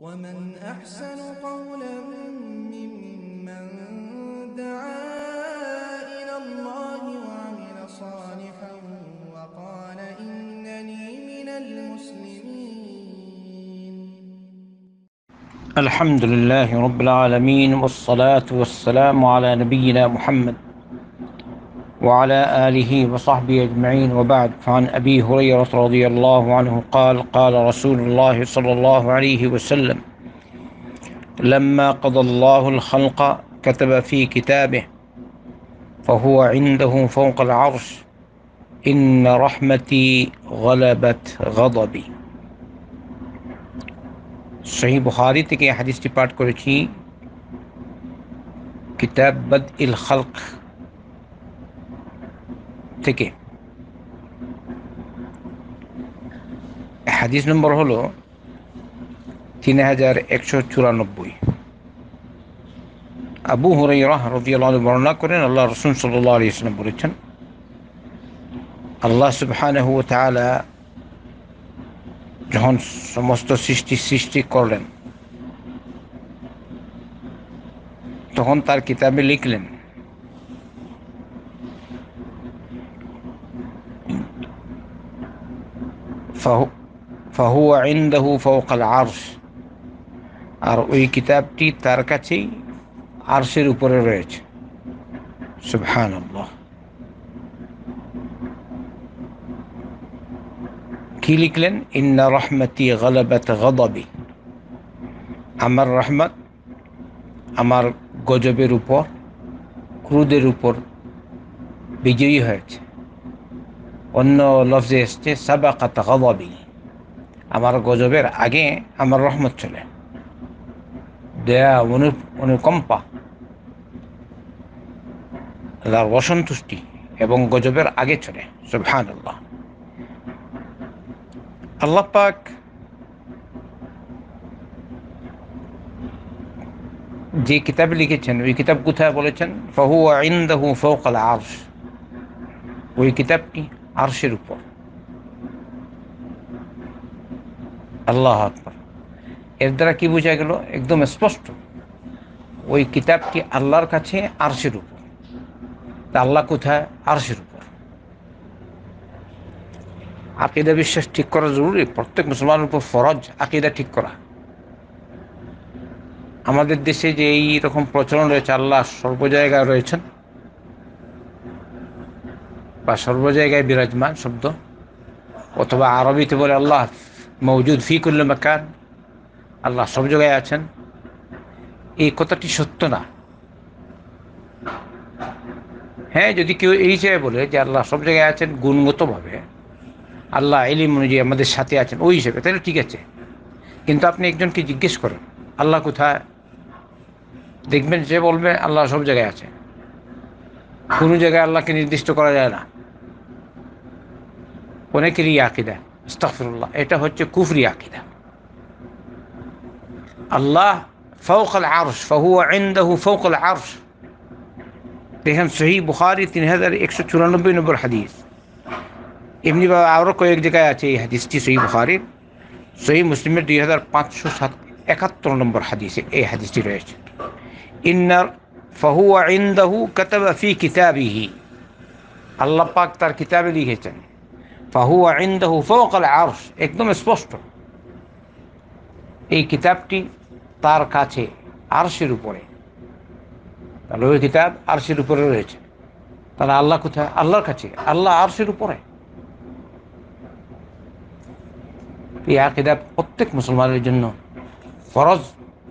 ومن أحسن قولا ممن دعا إلى الله وعمل صالحا وقال إنني من المسلمين الحمد لله رب العالمين والصلاة والسلام على نبينا محمد وعلى آله وصحبه أجمعين وبعد فعن أبي هريرة رضي الله عنه قال قال رسول الله صلى الله عليه وسلم لما قضى الله الخلق كتب في كتابه فهو عنده فوق العرش إن رحمتي غلبت غضبي صحيح بخاري تكي حديث تي করেছি كتاب بدء الخلق থেকে হাদিস নম্বর হলো তিন হাজার একশো চুরানব্বই আবু হরাই রহিয়াল বর্ণনা করেন আল্লাহ রসুন সাল্লাহ আলী ইসলাম বলেছেন আল্লাহ সুবহানাহু তালা যখন সমস্ত সৃষ্টি সৃষ্টি করলেন তখন তার কিতাবে লিখলেন فهو, فهو عنده فوق العرش আর ওই কিতাবটি তার কাছেই আরশের উপরে রয়েছে সুবহান কি লিখলেন ইন্না রহমতি গলাবাত গদবি আমার রহমত আমার গজবের উপর ক্রুদের উপর বিজয়ী হয়েছে অন্য লফজে এসছে সাবাকাত গদাবি আমার গজবের আগে আমার রহমত চলে দেয়া অনু অনুকম্পা আল্লাহর অসন্তুষ্টি এবং গজবের আগে চলে সুবহান আল্লাহ আল্লাহ পাক যে কিতাবে লিখেছেন ওই কিতাব কোথায় বলেছেন ফাহু আইন্দাহু ফৌকাল আর্স ওই কিতাবটি আরশের উপর আল্লাহ আকবর এর দ্বারা কি বোঝা গেল একদম স্পষ্ট ওই কিতাবটি আল্লাহর কাছে আরশের উপর তা আল্লাহ কোথায় আরশের উপর আকিদা বিশ্বাস ঠিক করা জরুরি প্রত্যেক মুসলমানের উপর ফরজ আকিদা ঠিক করা আমাদের দেশে যে এই রকম প্রচলন রয়েছে আল্লাহ সর্বজায়গায় রয়েছেন বা সর্বজায়গায় বিরাজমান শব্দ অথবা আরবিতে বলে আল্লাহ মৌজুদ করল মাকান আল্লাহ সব জায়গায় আছেন এই কথাটি সত্য না হ্যাঁ যদি কেউ এই হিসেবে বলে যে আল্লাহ সব জায়গায় আছেন গুণগতভাবে আল্লাহ এলিম অনুযায়ী আমাদের সাথে আছেন ওই হিসেবে তাহলে ঠিক আছে কিন্তু আপনি একজনকে জিজ্ঞেস করেন আল্লাহ কোথায় দেখবেন যে বলবে আল্লাহ সব জায়গায় আছে কোনো জায়গায় আল্লাহকে নির্দিষ্ট করা যায় না অনেকেরই আকিদা ইস্তফরুল্লাহ এটা হচ্ছে কুফরি আকিদা আল্লাহ ফৌকল আরস ফাহু আইন্দাহু ফৌকল আরশ দেখেন সহি বুখারি তিন হাজার একশো চুরানব্বই নম্বর হাদিস এমনি বা আরও কয়েক জায়গায় আছে এই হাদিসটি সহি বুখারির সহি মুসলিমের দুই হাজার পাঁচশো সাত একাত্তর নম্বর হাদিসে এই হাদিসটি রয়েছে ইন্নার ফাহু আইন্দাহু কতবা ফি কিতাবিহি আল্লাহ পাক তার কিতাবে লিখেছেন একদম স্পষ্ট এই কিতাবটি তার কাছে আরশের উপরে তাহলে ওই কিতাব আরশের উপরে রয়েছে তাহলে আল্লাহ কোথায় আল্লাহর কাছে আল্লাহ আরশের উপরে এই আকিদা প্রত্যেক মুসলমানের জন্য ফরজ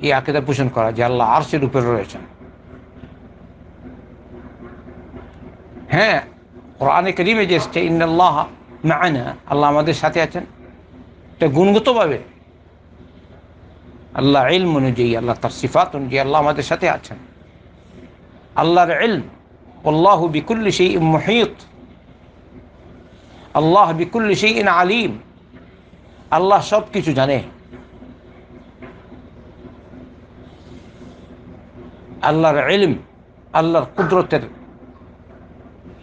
এই আকিদা পোষণ করা যে আল্লাহ আরশের উপরে রয়েছেন হ্যাঁ কোরআনে করিমে যে এসছে মায়না আল্লাহ আমাদের সাথে আছেন এটা গুণগতভাবে আল্লাহ ইলম অনুযায়ী আল্লাহ তার সিফাত অনুযায়ী আল্লাহ আমাদের সাথে আছেন আল্লাহর ইলম আল্লাহ বিকুল্লি সেই মহিত আল্লাহ বিকুল্লি সেই ইন আলিম আল্লাহ সব কিছু জানে আল্লাহর ইলম আল্লাহর কুদরতের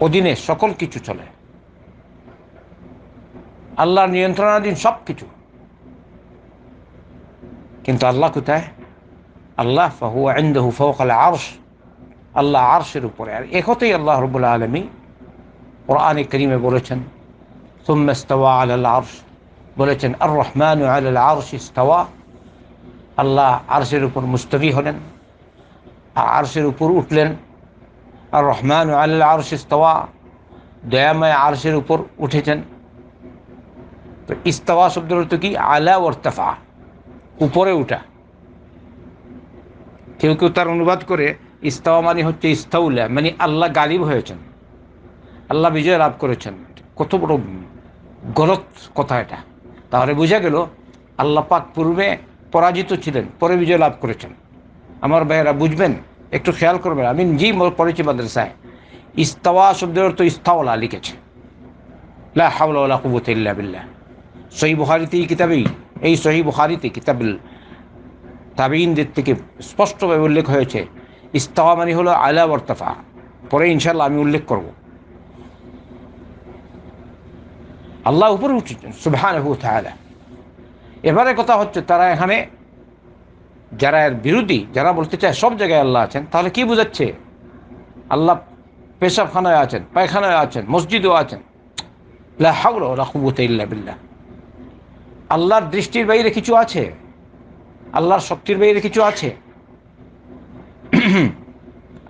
অধীনে সকল কিছু চলে আল্লাহর নিয়ন্ত্রণাধীন সব কিছু কিন্তু আল্লাহ কোথায় আল্লাহ ফাহু আইন্দাহু ফৌকাল আরশ আল্লাহ আরশের উপরে আর একতেই আল্লাহ রবুল্লা আলমী কোরআনে করিমে বলেছেন সুম্মস্তওয়া আল আরশ বলেছেন আর রহমান আল আরশ ইস্তাওয়া আল্লাহ আরশের উপর মুস্তফি হলেন আরশের উপর উঠলেন আর রহমান আল আরশ ইস্তাওয়া দয়াময় আরশের উপর উঠেছেন তো ইস্তফা শব্দের অর্থ কি আলা ওরতাফা উপরে উঠা কেউ কেউ তার অনুবাদ করে ইস্তফা মানে হচ্ছে ইস্তাউলা মানে আল্লাহ গালিব হয়েছেন আল্লাহ বিজয় লাভ করেছেন কত বড় গলত কথা এটা তাহলে বোঝা গেল আল্লাহ পাক পূর্বে পরাজিত ছিলেন পরে বিজয় লাভ করেছেন আমার ভাইয়েরা বুঝবেন একটু খেয়াল করবেন আমি নিজেই পড়েছি মাদ্রাসায় ইস্তফা শব্দের অর্থ ইস্তাওলা লিখেছে লা হাউলা কুবুত ইল্লা বিল্লাহ সহি বুহারিতে এই কিতাবেই এই সহি বুহারিতে কিতাবিল তাবিনদের থেকে স্পষ্টভাবে উল্লেখ হয়েছে ইস্তাওয়া মানে হলো আলা বর্তাফা পরে ইনশাল্লাহ আমি উল্লেখ করব আল্লাহ উপরে উঠেছেন সুভান এবারে কথা হচ্ছে তারা এখানে যারা এর বিরোধী যারা বলতে চায় সব জায়গায় আল্লাহ আছেন তাহলে কি বোঝাচ্ছে আল্লাহ পেশাবখানায় আছেন পায়খানায় আছেন মসজিদও আছেন লা হাউলা ইল্লা বিল্লাহ আল্লাহর দৃষ্টির বাইরে কিছু আছে আল্লাহর শক্তির বাইরে কিছু আছে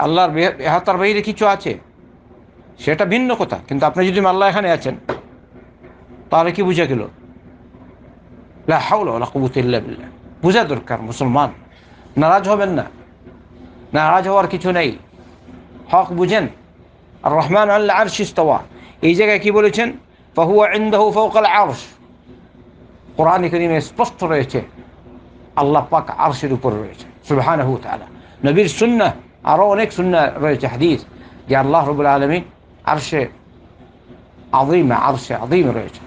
আল্লাহর এহাতার বাইরে কিছু আছে সেটা ভিন্ন কথা কিন্তু আপনি যদি আল্লাহ এখানে আছেন তাহলে কি বুঝা গেল বুঝা দরকার মুসলমান নারাজ হবেন না নারাজ হওয়ার কিছু নেই হক বুঝেন আর রহমান আল্লাহ আর শিস্তা এই জায়গায় কি বলেছেন ফাহুয়া ইন্দাহু ফৌকাল আরশ কোরআন করিমে স্পষ্ট রয়েছে আল্লাহ পাক আরশের উপরে রয়েছে সুবাহান তালা নবীর শূন্য আরও অনেক শূন্য রয়েছে হাদিস যে আল্লাহ রবুল আলমী আরশে আদিমে আরশে আদিম রয়েছে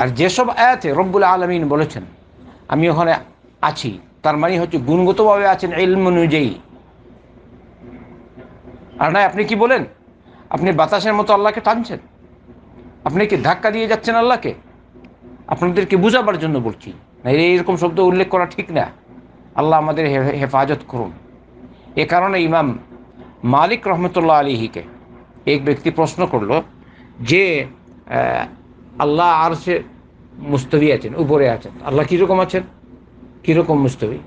আর যেসব আয়াতে রব্বুল আলমিন বলেছেন আমি ওখানে আছি তার মানে হচ্ছে গুণগতভাবে আছেন এলম অনুযায়ী আর না আপনি কি বলেন আপনি বাতাসের মতো আল্লাহকে টানছেন আপনি কি ধাক্কা দিয়ে যাচ্ছেন আল্লাহকে আপনাদেরকে বুঝাবার জন্য বলছি না এইরকম শব্দ উল্লেখ করা ঠিক না আল্লাহ আমাদের হেফাজত করুন এ কারণে ইমাম মালিক রহমতুল্লাহ আলিহিকে এক ব্যক্তি প্রশ্ন করল যে আল্লাহ আর সে মুস্তবি আছেন উপরে আছেন আল্লাহ কীরকম আছেন কীরকম মুস্তবি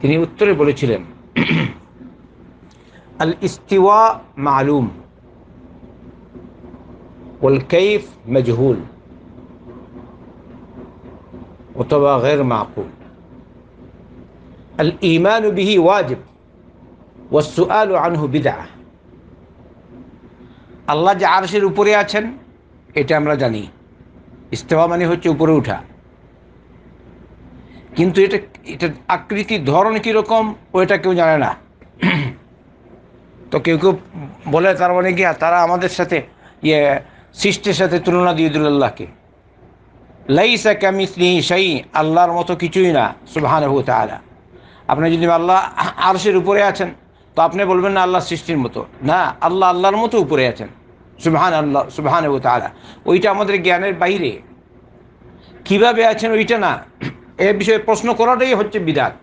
তিনি উত্তরে বলেছিলেন আল ইস্তিওয়া মালুম والكيف مجهول وطبعا غير معقول الإيمان به واجب والسؤال عنه بدعة আল্লাহ যে আরশের উপরে আছেন এটা আমরা জানি ইস্তেফা মানে হচ্ছে উপরে উঠা কিন্তু এটা এটা আকৃতি ধরন কীরকম ওইটা কেউ জানে না তো কেউ কেউ বলে তার মানে কি তারা আমাদের সাথে ইয়ে সৃষ্টির সাথে তুলনা দিয়ে দিল আল্লাহকে লাইসা কামিসলি সাই আল্লাহর মতো কিছুই না সুবাহান হু তাহারা আপনি যদি আল্লাহ আরশের উপরে আছেন তো আপনি বলবেন না আল্লাহ সৃষ্টির মতো না আল্লাহ আল্লাহর মতো উপরে আছেন সুবহান আল্লাহ সুবহান হু তাহারা ওইটা আমাদের জ্ঞানের বাইরে কিভাবে আছেন ওইটা না এ বিষয়ে প্রশ্ন করাটাই হচ্ছে বিদাত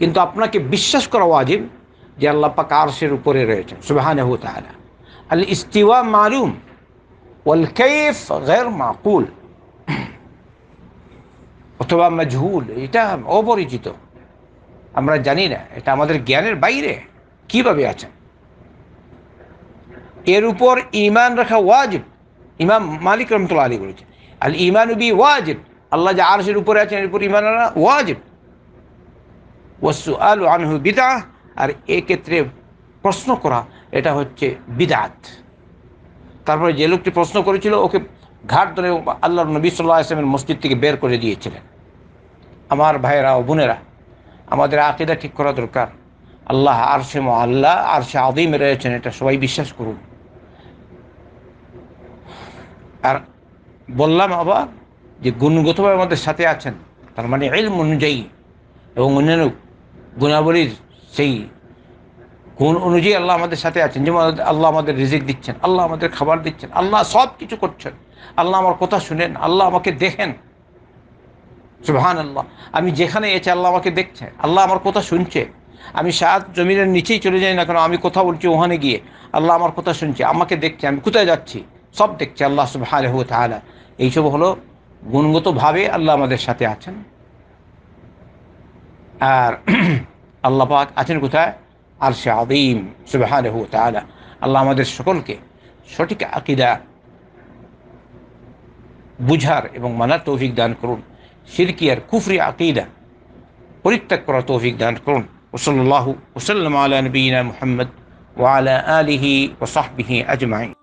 কিন্তু আপনাকে বিশ্বাস করা ওয়াজিব যে আল্লাহ পাক আরশের উপরে রয়েছেন সুবহান হু তাহারা আল ইস্তিওয়া মালুম والكيف غير معقول অথবা ঝুল এটা অপরিচিত আমরা জানি না এটা আমাদের জ্ঞানের বাইরে কিভাবে আছে এর উপর ইমান রাখা ওয়াজিব ইমাম মালিক রহমতুল্লাহ আলী বলেছেন আল ইমান বি ওয়াজিব আল্লাহ যা আরশের উপরে আছেন এর উপর ইমান আনা ওয়াজিব ওয়াসু আল আনহু বিদা আর এক্ষেত্রে প্রশ্ন করা এটা হচ্ছে বিদাত তারপরে যে লোকটি প্রশ্ন করেছিল ওকে ঘাট ধরে আল্লাহ নবী সাল্লাহ আসলামের মসজিদ থেকে বের করে দিয়েছিলেন আমার ভাইয়েরা ও বোনেরা আমাদের আকিদা ঠিক করা দরকার আল্লাহ আর সে আল্লাহ আর সে আদিমে রয়েছেন এটা সবাই বিশ্বাস করুন আর বললাম আবার যে গুণগতভাবে আমাদের সাথে আছেন তার মানে এল অনুযায়ী এবং অন্যান্য গুণাবলীর সেই গুণ অনুযায়ী আল্লাহ আমাদের সাথে আছেন যেমন আল্লাহ আমাদের রিজিক দিচ্ছেন আল্লাহ আমাদের খাবার দিচ্ছেন আল্লাহ সব কিছু করছেন আল্লাহ আমার কথা শুনেন আল্লাহ আমাকে দেখেন সুহান আল্লাহ আমি যেখানে এসে আল্লাহ আমাকে দেখছে আল্লাহ আমার কথা শুনছে আমি সাত জমিনের নিচেই চলে যাই না কেন আমি কথা বলছি ওখানে গিয়ে আল্লাহ আমার কথা শুনছে আমাকে দেখছে আমি কোথায় যাচ্ছি সব দেখছে আল্লাহ সুহান হু তাহলে এইসব হলো গুণগতভাবে আল্লাহ আমাদের সাথে আছেন আর আল্লাহ পাক আছেন কোথায় عرش عظيم سبحانه وتعالى الله مدر شكلك شوتك عقيدة بجهار ابن منا توفيق دان كرون شركي كفر عقيدة قلت تكرة توفيق دان كرون وصلى الله وسلم على نبينا محمد وعلى آله وصحبه أجمعين